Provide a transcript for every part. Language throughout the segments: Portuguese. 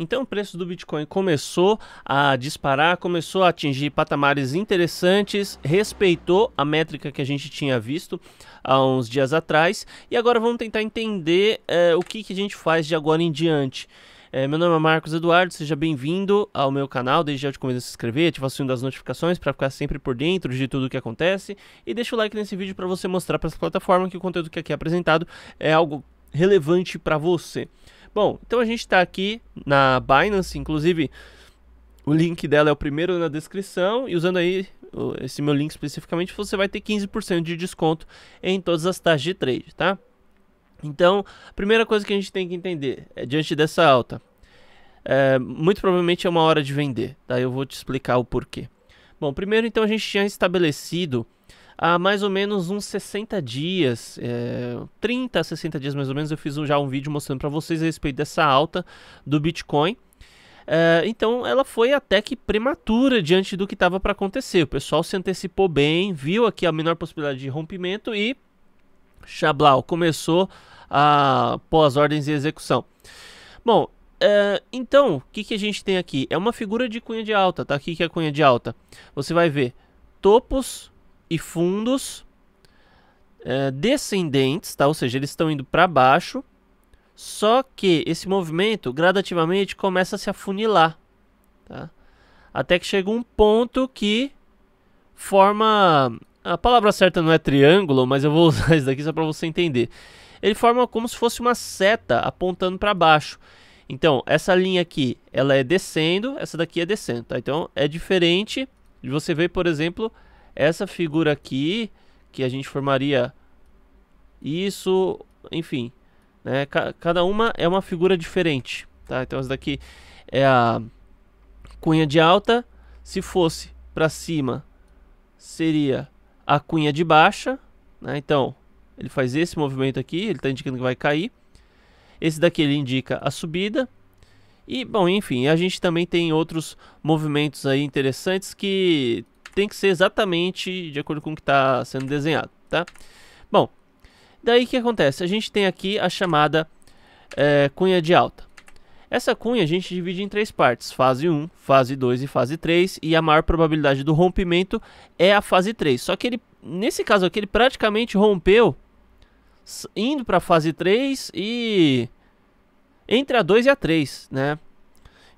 Então o preço do Bitcoin começou a disparar, começou a atingir patamares interessantes, respeitou a métrica que a gente tinha visto há uns dias atrás. E agora vamos tentar entender é, o que, que a gente faz de agora em diante. É, meu nome é Marcos Eduardo, seja bem-vindo ao meu canal. Desde já eu te convido a se inscrever, ativa o sino das notificações para ficar sempre por dentro de tudo o que acontece. E deixa o like nesse vídeo para você mostrar para essa plataforma que o conteúdo que aqui é apresentado é algo relevante para você. Bom, então a gente está aqui na Binance, inclusive o link dela é o primeiro na descrição e usando aí esse meu link especificamente você vai ter 15% de desconto em todas as taxas de trade, tá? Então, a primeira coisa que a gente tem que entender é diante dessa alta, é, muito provavelmente é uma hora de vender, tá? Eu vou te explicar o porquê. Bom, primeiro então a gente tinha estabelecido há mais ou menos uns 60 dias, é, 30 a 60 dias mais ou menos, eu fiz um, já um vídeo mostrando para vocês a respeito dessa alta do Bitcoin. É, então ela foi até que prematura diante do que estava para acontecer. O pessoal se antecipou bem, viu aqui a menor possibilidade de rompimento e Xablau começou a pôr as ordens de execução. Bom, é, então, o que, que a gente tem aqui? É uma figura de cunha de alta, tá? aqui que, é a cunha de alta? Você vai ver topos e fundos é, descendentes, tá? ou seja, eles estão indo para baixo, só que esse movimento gradativamente começa a se afunilar, tá? até que chega um ponto que forma. A palavra certa não é triângulo, mas eu vou usar isso daqui só para você entender. Ele forma como se fosse uma seta apontando para baixo. Então, essa linha aqui, ela é descendo, essa daqui é descendo, tá? Então, é diferente de você ver, por exemplo, essa figura aqui, que a gente formaria isso, enfim, né? Ca cada uma é uma figura diferente, tá? Então essa daqui é a cunha de alta, se fosse para cima seria a cunha de baixa, né? Então ele faz esse movimento aqui, ele está indicando que vai cair. Esse daqui ele indica a subida. E, bom, enfim, a gente também tem outros movimentos aí interessantes que tem que ser exatamente de acordo com o que está sendo desenhado, tá? Bom, daí o que acontece? A gente tem aqui a chamada é, cunha de alta. Essa cunha a gente divide em três partes, fase 1, fase 2 e fase 3, e a maior probabilidade do rompimento é a fase 3. Só que ele, nesse caso aqui, ele praticamente rompeu indo para a fase 3 e entre a 2 e a 3, né?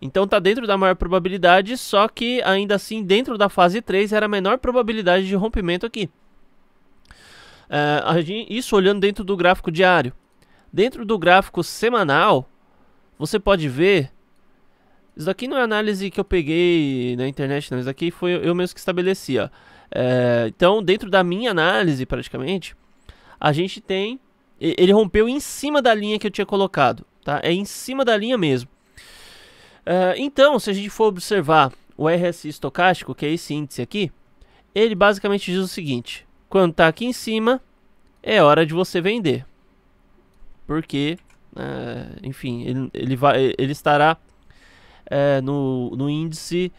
Então tá dentro da maior probabilidade, só que ainda assim dentro da fase 3 era a menor probabilidade de rompimento aqui. Eh, isso olhando dentro do gráfico diário. Dentro do gráfico semanal, você pode ver. Isso aqui não é análise que eu peguei na internet, não. Isso aqui foi eu mesmo que estabeleci. Ó. É, então, dentro da minha análise, praticamente, a gente tem. Ele rompeu em cima da linha que eu tinha colocado. Tá? É em cima da linha mesmo. Ah, então, se a gente for observar o RSI estocástico, que é esse índice aqui, ele basicamente diz o seguinte: quando está aqui em cima, é hora de você vender. Porque, né, enfim, ele, ele, vai, ele estará é, no, no índice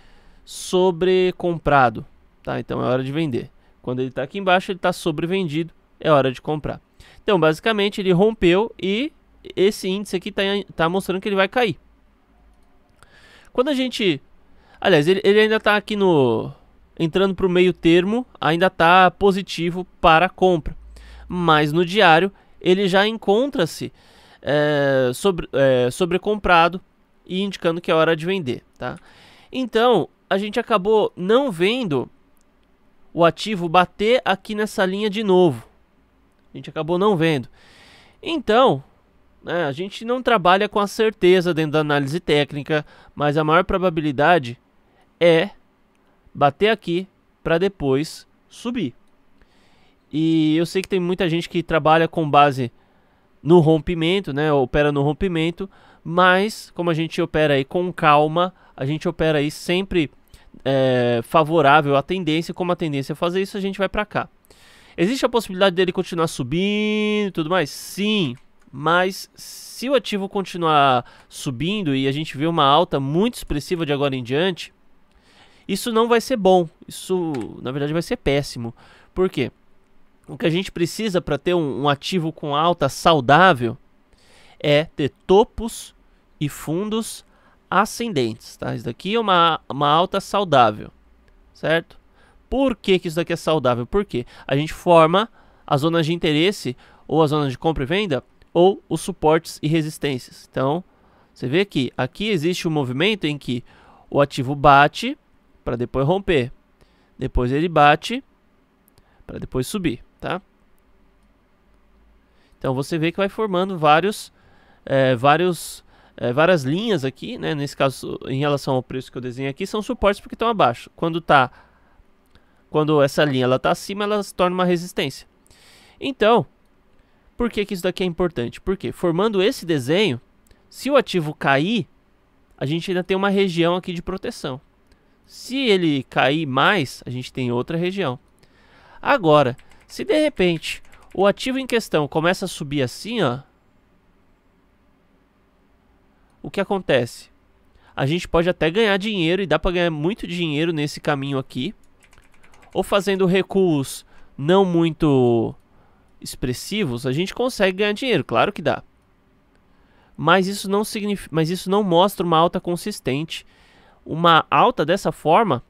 sobrecomprado. Tá? Então é hora de vender. Quando ele está aqui embaixo, ele está sobrevendido, é hora de comprar. Então, basicamente, ele rompeu e esse índice aqui está tá mostrando que ele vai cair. Quando a gente. Aliás, ele, ele ainda está aqui no. Entrando para o meio termo, ainda está positivo para a compra. Mas no diário, ele já encontra-se é, sobre, é, sobrecomprado e indicando que é hora de vender. Tá? Então, a gente acabou não vendo o ativo bater aqui nessa linha de novo. A gente acabou não vendo. Então, né? a gente não trabalha com a certeza dentro da análise técnica, mas a maior probabilidade é bater aqui para depois subir. E eu sei que tem muita gente que trabalha com base no rompimento, né? Opera no rompimento, mas como a gente opera aí com calma, a gente opera aí sempre é, favorável à tendência, como a tendência é fazer isso, a gente vai para cá. Existe a possibilidade dele continuar subindo, tudo mais? Sim, mas se o ativo continuar subindo e a gente vê uma alta muito expressiva de agora em diante, isso não vai ser bom. Isso, na verdade, vai ser péssimo. Por quê? O que a gente precisa para ter um, um, ativo com alta saudável é ter topos e fundos ascendentes. Tá? Isso daqui é uma, uma alta saudável, certo? Por que, que isso daqui é saudável? Porque a gente forma as zonas de interesse ou as zonas de compra e venda ou os suportes e resistências. Então, você vê que aqui existe um movimento em que o ativo bate para depois romper. Depois ele bate para depois subir, tá? Então você vê que vai formando vários, é, vários, é, várias linhas aqui, né? Nesse caso, em relação ao preço que eu desenho aqui, são suportes porque estão abaixo. Quando tá, quando essa linha ela está acima, ela se torna uma resistência. Então, por que, que isso daqui é importante? Porque formando esse desenho, se o ativo cair, a gente ainda tem uma região aqui de proteção. Se ele cair mais, a gente tem outra região. Agora, se de repente o ativo em questão começa a subir assim, ó, o que acontece? A gente pode até ganhar dinheiro e dá para ganhar muito dinheiro nesse caminho aqui, ou fazendo recuos não muito expressivos, a gente consegue ganhar dinheiro, claro que dá. Mas isso não significa, mas isso não mostra uma alta consistente. Uma alta dessa forma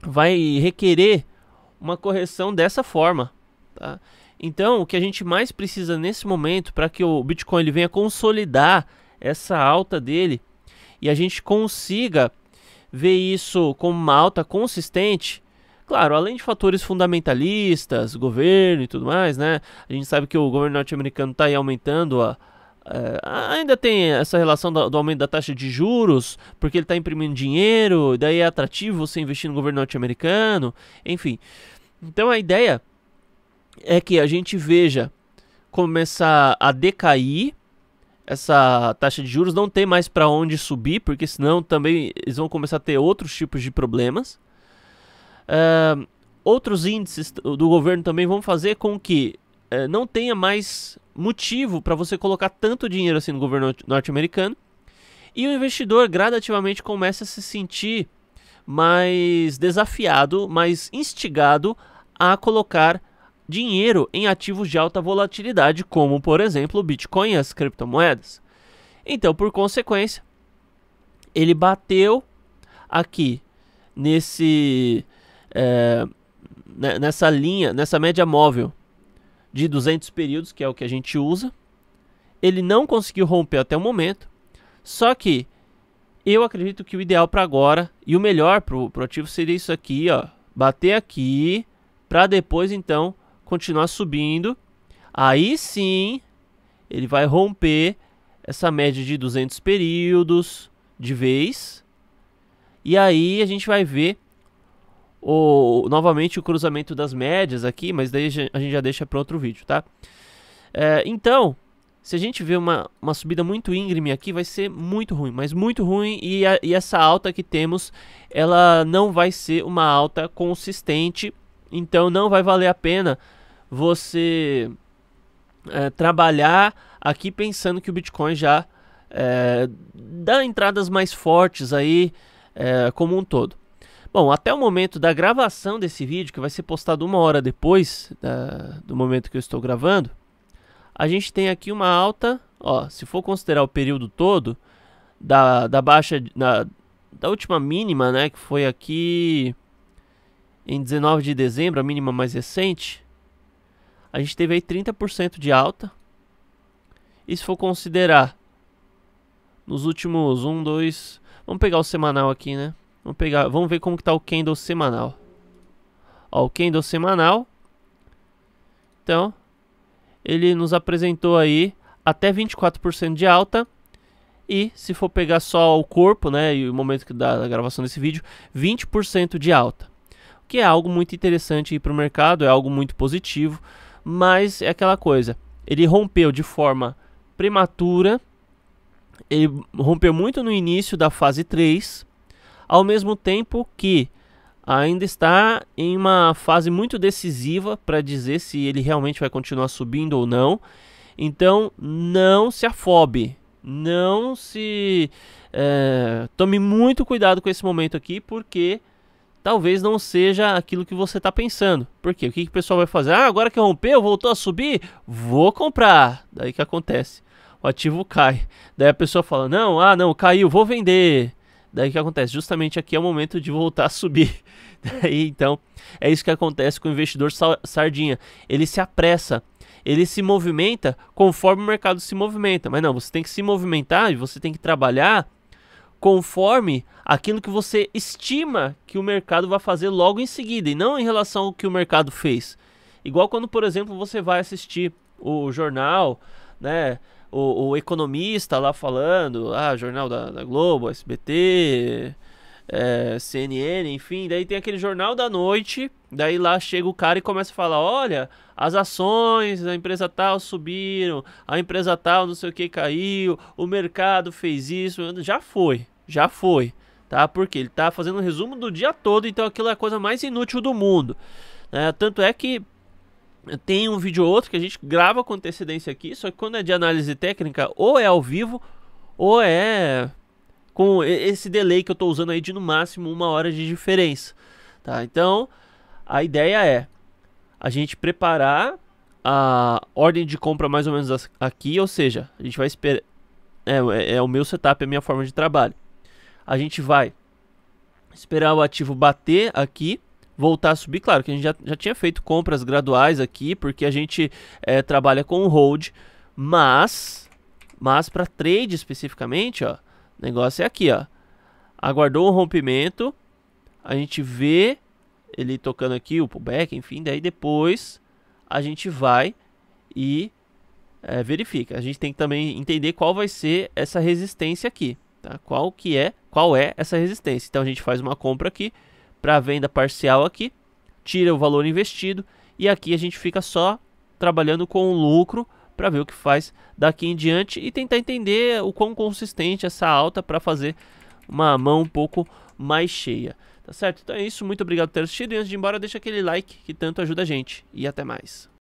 vai requerer uma correção dessa forma, tá? Então, o que a gente mais precisa nesse momento para que o Bitcoin ele venha consolidar essa alta dele e a gente consiga ver isso como uma alta consistente Claro, além de fatores fundamentalistas, governo e tudo mais, né? A gente sabe que o governo norte-americano está aí aumentando a, é, ainda tem essa relação do, do, aumento da taxa de juros, porque ele está imprimindo dinheiro, e daí é atrativo você investir no governo norte-americano, enfim. Então a ideia é que a gente veja começar a decair essa taxa de juros, não tem mais para onde subir, porque senão também eles vão começar a ter outros tipos de problemas outros índices do governo também vão fazer com que uh, não tenha mais motivo para você colocar tanto dinheiro assim no governo norte-americano e o investidor gradativamente começa a se sentir mais desafiado, mais instigado a colocar dinheiro em ativos de alta volatilidade, como por exemplo o Bitcoin e as criptomoedas. Então, por consequência, ele bateu aqui nesse é, né, nessa linha, nessa média móvel de 200 períodos, que é o que a gente usa. Ele não conseguiu romper até o momento, só que eu acredito que o ideal para agora e o melhor para o ativo seria isso aqui, ó, bater aqui para depois então continuar subindo. Aí sim, ele vai romper essa média de 200 períodos de vez. E aí a gente vai ver o, novamente o cruzamento das médias aqui, mas daí a gente já deixa para outro vídeo, tá? É, então, se a gente vê uma, uma subida muito íngreme aqui, vai ser muito ruim, mas muito ruim. E, a, e essa alta que temos, ela não vai ser uma alta consistente, então não vai valer a pena você é, trabalhar aqui pensando que o Bitcoin já é, dá entradas mais fortes aí é, como um todo. Bom, até o momento da gravação desse vídeo, que vai ser postado uma hora depois da, do momento que eu estou gravando, a gente tem aqui uma alta, ó, se for considerar o período todo, da, da baixa, da, da última mínima, né, que foi aqui em 19 de dezembro, a mínima mais recente, a gente teve aí 30% de alta. E se for considerar nos últimos 1, um, 2, vamos pegar o semanal aqui, né? Vamos pegar, vamos ver como que tá o candle semanal. Ó, o candle semanal. Então, ele nos apresentou aí até 24% de alta. E se for pegar só o corpo, né, e o momento da gravação desse vídeo, 20% de alta. O que é algo muito interessante para o mercado, é algo muito positivo, mas é aquela coisa. Ele rompeu de forma prematura, ele rompeu muito no início da fase 3, ao mesmo tempo que ainda está em uma fase muito decisiva para dizer se ele realmente vai continuar subindo ou não. Então, não se afobe, não se. É, tome muito cuidado com esse momento aqui, porque talvez não seja aquilo que você está pensando. Por quê? o que, que o pessoal vai fazer? Ah, agora que rompeu, voltou a subir, vou comprar. Daí que acontece. O ativo cai. Daí a pessoa fala: Não, ah, não, caiu, vou vender. Daí o que acontece? Justamente aqui é o momento de voltar a subir. Daí então, é isso que acontece com o investidor sardinha. Ele se apressa, ele se movimenta conforme o mercado se movimenta. Mas não, você tem que se movimentar e você tem que trabalhar conforme aquilo que você estima que o mercado vai fazer logo em seguida e não em relação ao que o mercado fez. Igual quando, por exemplo, você vai assistir o jornal, né? o, o economista lá falando, ah, jornal da, da Globo, SBT, é, CNN, enfim, daí tem aquele jornal da noite, daí lá chega o cara e começa a falar, olha, as ações da empresa tal subiram, a empresa tal não sei o que caiu, o mercado fez isso, já foi, já foi, tá? Porque ele tá fazendo um resumo do dia todo, então aquilo é a coisa mais inútil do mundo, né? Tanto é que tem um vídeo ou outro que a gente grava com antecedência aqui, só que quando é de análise técnica, ou é ao vivo, ou é com esse delay que eu estou usando aí de no máximo uma hora de diferença. Tá? Então, a ideia é a gente preparar a ordem de compra mais ou menos aqui, ou seja, a gente vai esperar. É, é, é o meu setup, é a minha forma de trabalho. A gente vai esperar o ativo bater aqui voltar a subir. Claro que a gente já, já tinha feito compras graduais aqui, porque a gente é, trabalha com hold, mas, mas para trade especificamente, ó, o negócio é aqui, ó. Aguardou o rompimento, a gente vê ele tocando aqui, o pullback, enfim, daí depois a gente vai e é, verifica. A gente tem que também entender qual vai ser essa resistência aqui, tá? Qual que é, qual é essa resistência. Então a gente faz uma compra aqui, para venda parcial aqui, tira o valor investido e aqui a gente fica só trabalhando com o lucro para ver o que faz daqui em diante e tentar entender o quão consistente essa alta para fazer uma mão um pouco mais cheia. Tá certo? Então é isso, muito obrigado por ter assistido e antes de ir embora deixa aquele like que tanto ajuda a gente e até mais.